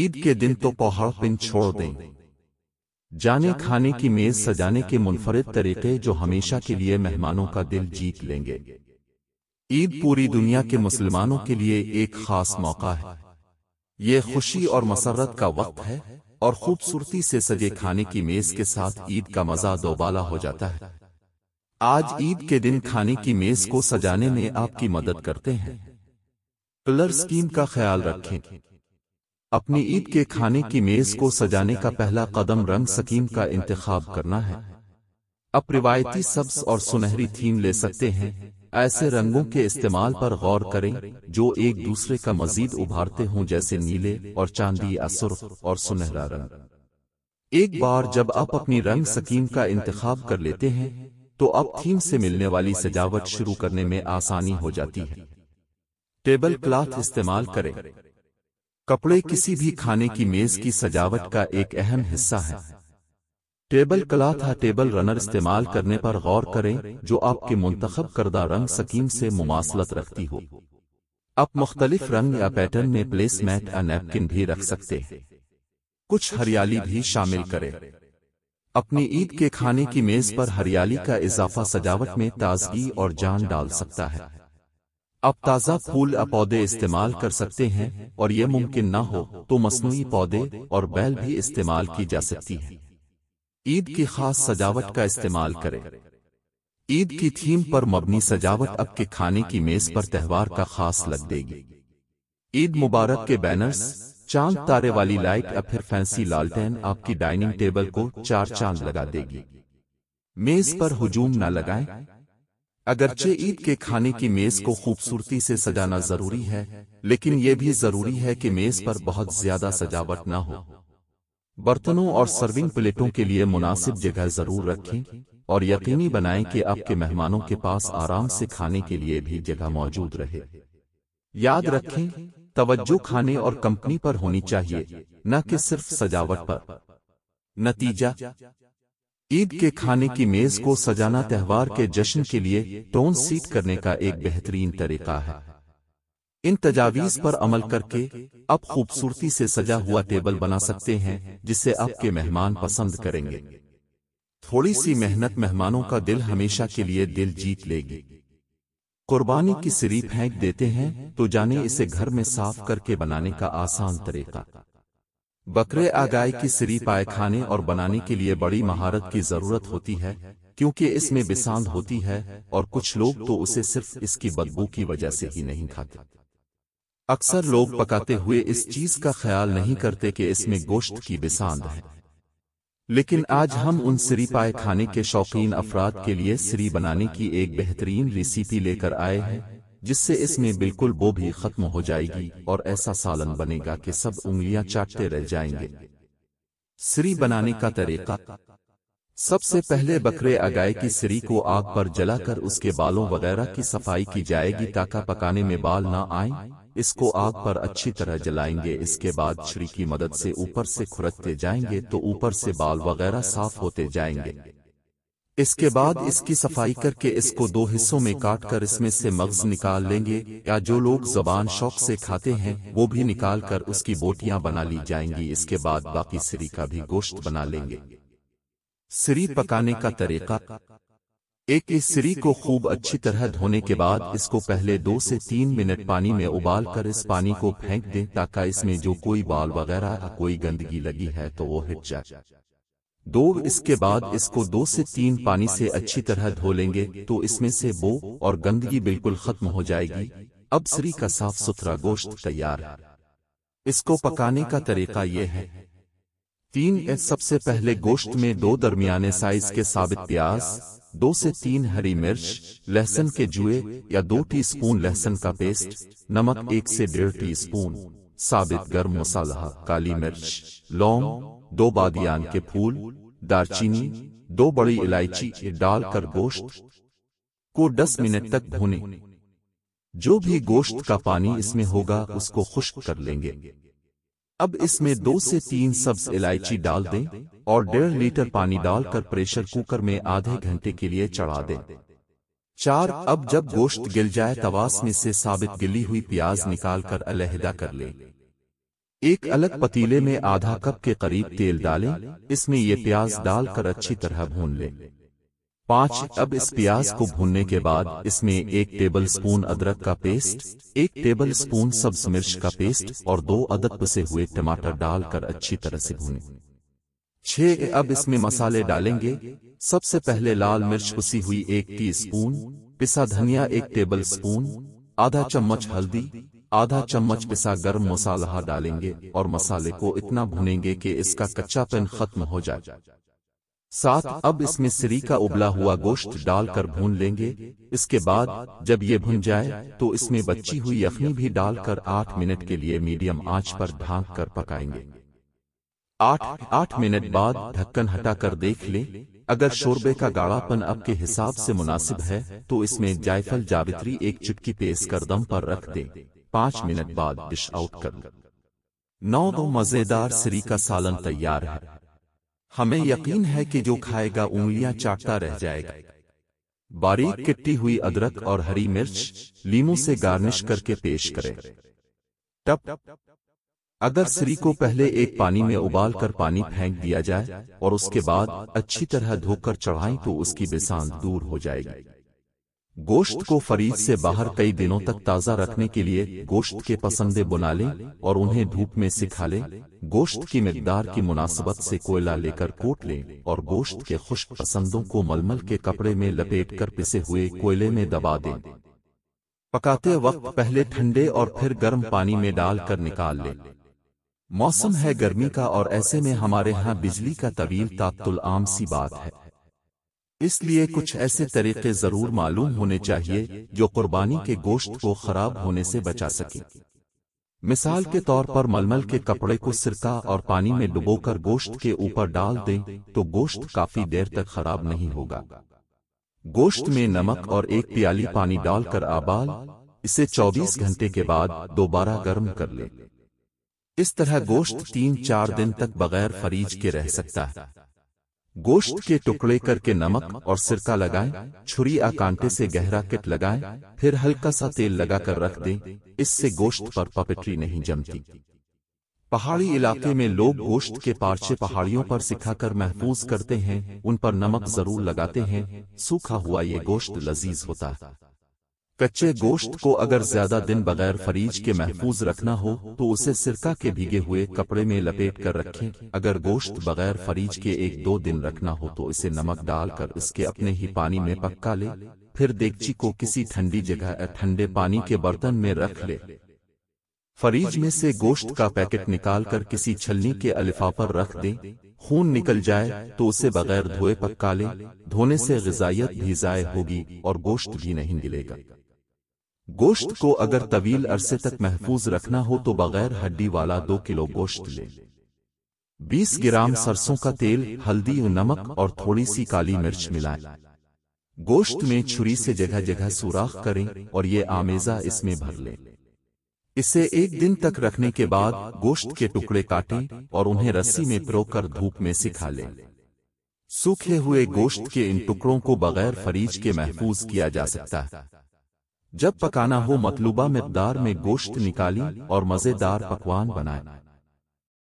ईद के दिन तो पहाड़ पिन छोड़ दें जाने खाने की मेज सजाने के मुनफरद तरीके जो हमेशा के लिए मेहमानों का दिल जीत लेंगे ईद पूरी दुनिया के मुसलमानों के लिए एक खास मौका है ये खुशी और मसरत का वक्त है और खूबसूरती से सजे खाने की मेज के साथ ईद का मजा दोबाला हो जाता है आज ईद के दिन खाने की मेज को सजाने में आपकी मदद करते हैं कलर स्कीम का ख्याल रखें अपनी ईद के खाने की मेज को सजाने का पहला कदम रंग सकीम का इंतखाब करना है आप रिवायती सब्स और सुनहरी थीम ले सकते हैं ऐसे रंगों के इस्तेमाल पर गौर करें जो एक दूसरे का मजीद उभारते हों जैसे नीले और चांदी असुर और सुनहरा रंग एक बार जब आप अपनी रंग सकीम का इंतखाब कर लेते हैं तो अब तो थीम से मिलने वाली सजावट शुरू करने में आसानी हो जाती है टेबल क्लॉथ इस्तेमाल करें कपड़े किसी भी खाने की मेज की सजावट का एक अहम हिस्सा है टेबल क्लाथ या टेबल रनर इस्तेमाल करने पर गौर करें जो आपके मुंतखब करदा रंग सकीम से मुमासलत रखती हो आप मुख्तलिफ रंग या पैटर्न में प्लेसमेंट या नैपकिन भी रख सकते हैं कुछ हरियाली भी शामिल करें अपनी ईद के खाने की मेज पर हरियाली का इजाफा सजावट में ताजगी और जान डाल सकता है आप ताज़ा फूल या पौधे इस्तेमाल कर सकते हैं और ये मुमकिन ना हो तो मसनू पौधे और बैल भी इस्तेमाल की जा सकती है ईद की खास सजावट का इस्तेमाल करें ईद की थीम पर मबनी सजावट अब के खाने की मेज पर त्यौहार का खास लग देगी ईद मुबारक के बैनर्स चांद तारे वाली लाइट या फिर फैंसी लालटेन आपकी डाइनिंग टेबल को चार चांद लगा देगी मेज पर हुजूम न लगाएं अगरचे ईद के खाने की मेज को खूबसूरती से सजाना जरूरी है लेकिन ये भी जरूरी है कि मेज पर बहुत ज्यादा सजावट न हो बर्तनों और सर्विंग प्लेटों के लिए मुनासिब जगह जरूर रखें और यकीनी बनाएं कि आपके मेहमानों के पास आराम से खाने के लिए भी जगह मौजूद रहे याद रखें तवज्जो खाने और कंपनी पर होनी चाहिए न कि सिर्फ सजावट पर नतीजा ईद के खाने की मेज को सजाना त्यौहार के जश्न के लिए टोन सीट करने का एक बेहतरीन तरीका है इन तजावीज पर अमल करके आप खूबसूरती से सजा हुआ टेबल बना सकते हैं जिसे आपके मेहमान पसंद करेंगे थोड़ी सी मेहनत मेहमानों का दिल हमेशा के लिए दिल जीत लेगी कुर्बानी की सिरी फेंक देते हैं तो जाने तो इसे घर में साफ करके बनाने का आसान तरीका बकरे आगाय की सिरी पाए खाने और बनाने के लिए बड़ी महारत की जरूरत होती है क्योंकि इसमें बिसांद होती है और कुछ लोग तो उसे सिर्फ इसकी बदबू की वजह से ही नहीं खाते अक्सर लोग पकाते हुए इस चीज का ख्याल नहीं करते कि इसमें गोश्त की बिसांद है लेकिन आज हम उन सिरी पाए खाने के शौकीन अफराद के लिए सिरी बनाने की एक बेहतरीन रेसिपी लेकर आए हैं जिससे इसमें बिल्कुल वो भी खत्म हो जाएगी और ऐसा सालन बनेगा कि सब उंगलियां चाटते रह जाएंगे सिरी बनाने का तरीका सबसे पहले बकरे अगाय की सिरी को आग पर जलाकर उसके बालों वगैरह की सफाई की जाएगी ताकि पकाने में बाल ना आए इसको आग पर अच्छी तरह जलाएंगे इसके बाद छिड़ी की मदद से ऊपर से खुरकते जाएंगे तो, तो ऊपर से बाल वगैरह साफ होते जाएंगे इसके बाद इसकी सफाई करके इसको दो हिस्सों में काट कर इसमें से मगज निकाल लेंगे या जो लोग जबान शौक से खाते हैं वो भी निकाल कर उसकी बोटियां बना ली जाएंगी इसके बाद बाकी सिरी का भी गोश्त बना लेंगे सिरी पकाने का तरीका एक इस सिरी को खूब अच्छी तरह धोने के बाद इसको पहले दो से तीन मिनट पानी में उबाल कर इस पानी को फेंक दें ताकि इसमें जो कोई बाल वगैरह कोई गंदगी लगी है तो वो हिट जाए दो इसके बाद इसको दो से तीन पानी से अच्छी तरह धो लेंगे तो इसमें से बो और गंदगी बिल्कुल खत्म हो जाएगी अब सरी का साफ सुथरा गोश्त तैयार है इसको पकाने का तरीका यह है तीन सबसे पहले गोश्त में दो दरमियाने साइज के साबित प्याज दो से तीन हरी मिर्च लहसुन के जुए या दो टीस्पून लहसुन का पेस्ट नमक एक से डेढ़ टीस्पून साबित गर्म मसाला काली मिर्च लौंग दो बादियान के फूल दारचीनी दो बड़ी इलायची डालकर गोश्त को 10 मिनट तक भूने जो भी गोश्त का पानी इसमें होगा उसको खुश्क कर लेंगे अब इसमें दो से तीन सब्ज इलायची डाल दें और डेढ़ लीटर पानी डालकर प्रेशर कुकर में आधे घंटे के लिए चढ़ा दें चार अब जब गोश्त गिल जाए तवास में से साबित गिली हुई प्याज निकाल कर अलहदा कर ले एक अलग पतीले में आधा कप के करीब तेल डालें इसमें ये प्याज डालकर अच्छी तरह भून लें पांच अब इस प्याज को भूनने के बाद इसमें एक टेबल स्पून अदरक का पेस्ट एक टेबल स्पून सब्ज मिर्च का पेस्ट और दो अदद पसे हुए टमाटर डालकर अच्छी तरह से भूनें छह अब इसमें मसाले डालेंगे सबसे पहले लाल मिर्च उसी हुई एक टी स्पून पिसा धनिया एक टेबल स्पून आधा चम्मच हल्दी आधा चम्मच पिसा गर्म मसाला डालेंगे और मसाले को इतना भुनेंगे कि इसका कच्चा पेन खत्म हो जाए साथ अब इसमें सिरी का उबला हुआ गोश्त डालकर भून लेंगे इसके बाद जब ये भुन जाए तो, तो इसमें बच्ची हुई यखनी भी डालकर आठ मिनट के लिए मीडियम आंच पर ढांक कर पकाएंगे आठ आठ मिनट बाद ढक्कन हटा कर देख ले अगर शोरबे का गाढ़ापन अब के हिसाब से मुनासिब है तो इसमें जायफल जावित्री एक चुटकी पेश कर दम पर रख दे पाँच मिनट बाद डिश आउट कर नौ दो मज़ेदार सरी का सालन तैयार है हमें यकीन है कि जो खाएगा उंगलियां चाटता रह जाएगा बारीक किट्टी हुई अदरक और हरी मिर्च लीमू से गार्निश करके पेश करें टप अगर सरी को पहले एक पानी में उबाल कर पानी फेंक दिया जाए और उसके बाद अच्छी तरह धोकर चढ़ाएं तो उसकी बेसान दूर हो जाएगी गोश्त को फरीज से बाहर कई दिनों तक ताज़ा रखने के लिए गोश्त के पसंदे बुना लें और उन्हें धूप में सिखा लें गोश्त की मकदार की मुनासबत से कोयला लेकर कोट लें और गोश्त के खुश्क पसंदों को मलमल के कपड़े में लपेट कर पिसे हुए कोयले में दबा दें पकाते वक्त पहले ठंडे और फिर गर्म पानी में डालकर निकाल लें मौसम है गर्मी का और ऐसे में हमारे यहाँ बिजली का तवील तात्तुल आम सी बात है इसलिए कुछ ऐसे तरीके जरूर मालूम होने चाहिए जो कुर्बानी के गोश्त को खराब होने से बचा सके मिसाल के तौर पर मलमल के कपड़े को सिरका और पानी में डुबोकर गोश्त के ऊपर डाल दें तो गोश्त काफी देर तक खराब नहीं होगा गोश्त में नमक और एक प्याली पानी डालकर आबाल इसे 24 घंटे के बाद दोबारा गर्म कर लें। इस तरह गोश्त तीन चार दिन तक बगैर फरीज के रह सकता है गोश्त के टुकड़े करके नमक और सिरका लगाएं, छुरी या कांटे से गहरा किट लगाएं, फिर हल्का सा तेल लगाकर रख दें, इससे गोश्त पर पपेटरी नहीं जमती पहाड़ी इलाके में लोग गोश्त के पार्चे पहाड़ियों पर सिखाकर महफूज करते हैं उन पर नमक जरूर लगाते हैं सूखा हुआ ये गोश्त लजीज होता है कच्चे गोश्त को अगर ज्यादा दिन बगैर फरीज के महफूज रखना हो तो उसे सिरका के भीगे हुए कपड़े में लपेट कर रखें अगर गोश्त बगैर फरीज के एक दो दिन रखना हो तो इसे नमक डालकर इसके अपने ही पानी में पक्का ले फिर देगची को किसी ठंडी जगह ठंडे पानी के बर्तन में रख ले फरीज में से गोश्त का पैकेट निकालकर किसी छलनी के अलिफा पर रख दें खून निकल जाए तो उसे बगैर धोए पक्का लें धोने से गजाइत भी जाय होगी और गोश्त भी नहीं मिलेगा गोश्त को अगर तवील अरसे तक महफूज रखना हो तो, तो बगैर हड्डी वाला दो किलो गोश्त ले 20 ग्राम सरसों का तेल हल्दी और नमक और थोड़ी सी काली मिर्च मिलाएं। गोश्त में छुरी से जगह जगह सुराख करें और ये आमेजा इसमें भर लें इसे एक दिन तक रखने के बाद गोश्त के टुकड़े काटें और उन्हें रस्सी में प्रो धूप में सिखा लें सूखे हुए गोश्त के इन टुकड़ों को बगैर फरीज के महफूज किया जा सकता है जब पकाना हो मतलूबा मकदार में गोश्त निकाली और मज़ेदार पकवान बनाए